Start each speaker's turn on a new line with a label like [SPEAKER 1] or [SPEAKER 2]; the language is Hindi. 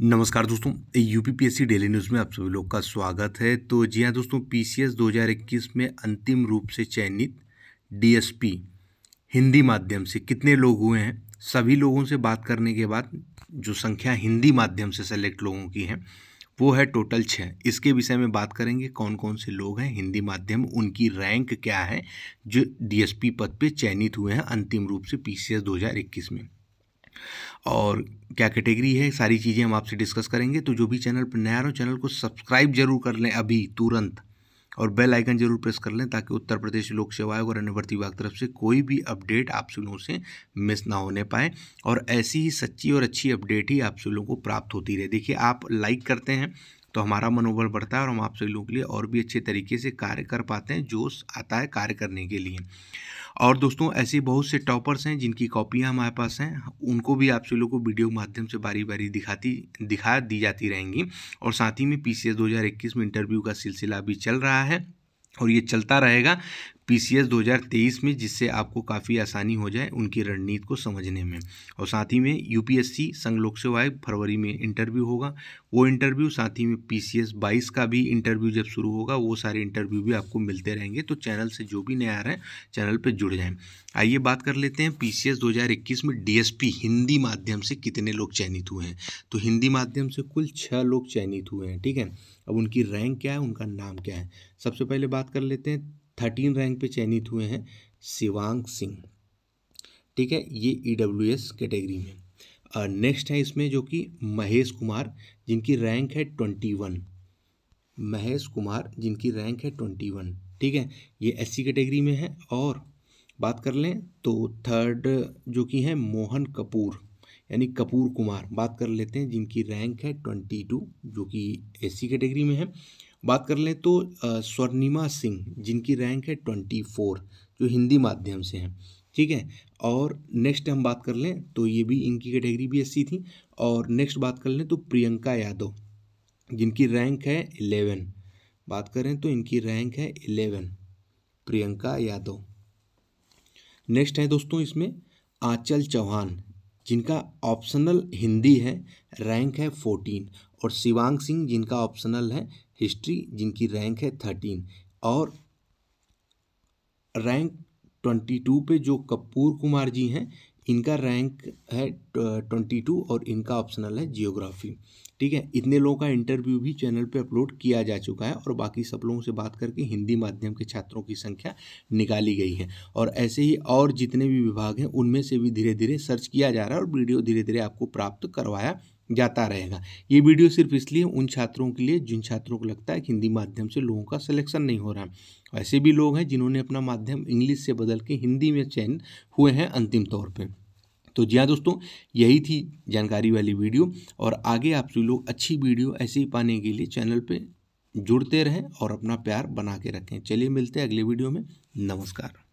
[SPEAKER 1] नमस्कार दोस्तों यूपीपीएससी डेली न्यूज़ में आप सभी लोग का स्वागत है तो जी हाँ दोस्तों पीसीएस 2021 में अंतिम रूप से चयनित डीएसपी हिंदी माध्यम से कितने लोग हुए हैं सभी लोगों से बात करने के बाद जो संख्या हिंदी माध्यम से सेलेक्ट लोगों की है वो है टोटल छः इसके विषय में बात करेंगे कौन कौन से लोग हैं हिंदी माध्यम उनकी रैंक क्या है जो डीएसपी पद पे चयनित हुए हैं अंतिम रूप से पीसीएस 2021 में और क्या कैटेगरी है सारी चीज़ें हम आपसे डिस्कस करेंगे तो जो भी चैनल पर नया हो चैनल को सब्सक्राइब जरूर कर लें अभी तुरंत और बेल आइकन जरूर प्रेस कर लें ताकि उत्तर प्रदेश लोक सेवा आयोग और भर्ती विभाग तरफ से कोई भी अपडेट आप सुनों से मिस ना होने पाए और ऐसी ही सच्ची और अच्छी अपडेट ही आप सुनों को प्राप्त होती रहे देखिए आप लाइक करते हैं तो हमारा मनोबल बढ़ता है और हम आप सभी लोगों के लिए और भी अच्छे तरीके से कार्य कर पाते हैं जोश आता है कार्य करने के लिए और दोस्तों ऐसे बहुत से टॉपर्स हैं जिनकी कॉपियाँ हमारे पास हैं उनको भी आप सभी लोगों को वीडियो के माध्यम से बारी बारी दिखाती दिखा दी जाती रहेंगी और साथ ही में पी सी में इंटरव्यू का सिलसिला भी चल रहा है और ये चलता रहेगा पीसीएस 2023 में जिससे आपको काफ़ी आसानी हो जाए उनकी रणनीति को समझने में और साथ ही में यूपीएससी संघ लोक सेवा आयोग फरवरी में इंटरव्यू होगा वो इंटरव्यू साथ ही में पीसीएस 22 का भी इंटरव्यू जब शुरू होगा वो सारे इंटरव्यू भी आपको मिलते रहेंगे तो चैनल से जो भी नए आ रहे हैं चैनल पर जुड़ जाएँ आइए बात कर लेते हैं पी सी में डी हिंदी माध्यम से कितने लोग चयनित हुए हैं तो हिंदी माध्यम से कुल छः लोग चयनित हुए हैं ठीक है अब उनकी रैंक क्या है उनका नाम क्या है सबसे पहले बात कर लेते हैं थर्टीन रैंक पे चयनित हुए हैं शिवांग सिंह ठीक है ये ई डब्ल्यू एस कैटेगरी में और नेक्स्ट है इसमें जो कि महेश कुमार जिनकी रैंक है ट्वेंटी वन महेश कुमार जिनकी रैंक है ट्वेंटी वन ठीक है ये एस सी कैटेगरी में है और बात कर लें तो थर्ड जो कि है मोहन कपूर यानी कपूर कुमार बात कर लेते हैं जिनकी रैंक है ट्वेंटी टू जो कि एस सी कैटेगरी में है बात कर लें तो स्वर्णिमा सिंह जिनकी रैंक है ट्वेंटी फोर जो हिंदी माध्यम से हैं ठीक है और नेक्स्ट हम बात कर लें तो ये भी इनकी कैटेगरी भी एस थी और नेक्स्ट बात कर लें तो प्रियंका यादव जिनकी रैंक है इलेवन बात करें तो इनकी रैंक है इलेवन प्रियंका यादव नेक्स्ट है दोस्तों इसमें आंचल चौहान जिनका ऑप्शनल हिंदी है रैंक है फोर्टीन और शिवांग सिंह जिनका ऑप्शनल है हिस्ट्री जिनकी रैंक है थर्टीन और रैंक ट्वेंटी टू पे जो कपूर कुमार जी हैं इनका रैंक है ट्वेंटी टू और इनका ऑप्शनल है जियोग्राफी ठीक है इतने लोगों का इंटरव्यू भी चैनल पे अपलोड किया जा चुका है और बाकी सब लोगों से बात करके हिंदी माध्यम के छात्रों की संख्या निकाली गई है और ऐसे ही और जितने भी विभाग हैं उनमें से भी धीरे धीरे सर्च किया जा रहा है और वीडियो धीरे धीरे आपको प्राप्त करवाया जाता रहेगा ये वीडियो सिर्फ इसलिए उन छात्रों के लिए जिन छात्रों को लगता है कि हिंदी माध्यम से लोगों का सिलेक्शन नहीं हो रहा है ऐसे भी लोग हैं जिन्होंने अपना माध्यम इंग्लिश से बदल के हिंदी में चयन हुए हैं अंतिम तौर पर तो जी हाँ दोस्तों यही थी जानकारी वाली वीडियो और आगे आप सभी लोग अच्छी वीडियो ऐसे ही पाने के लिए चैनल पर जुड़ते रहें और अपना प्यार बना के रखें चलिए मिलते हैं अगले वीडियो में नमस्कार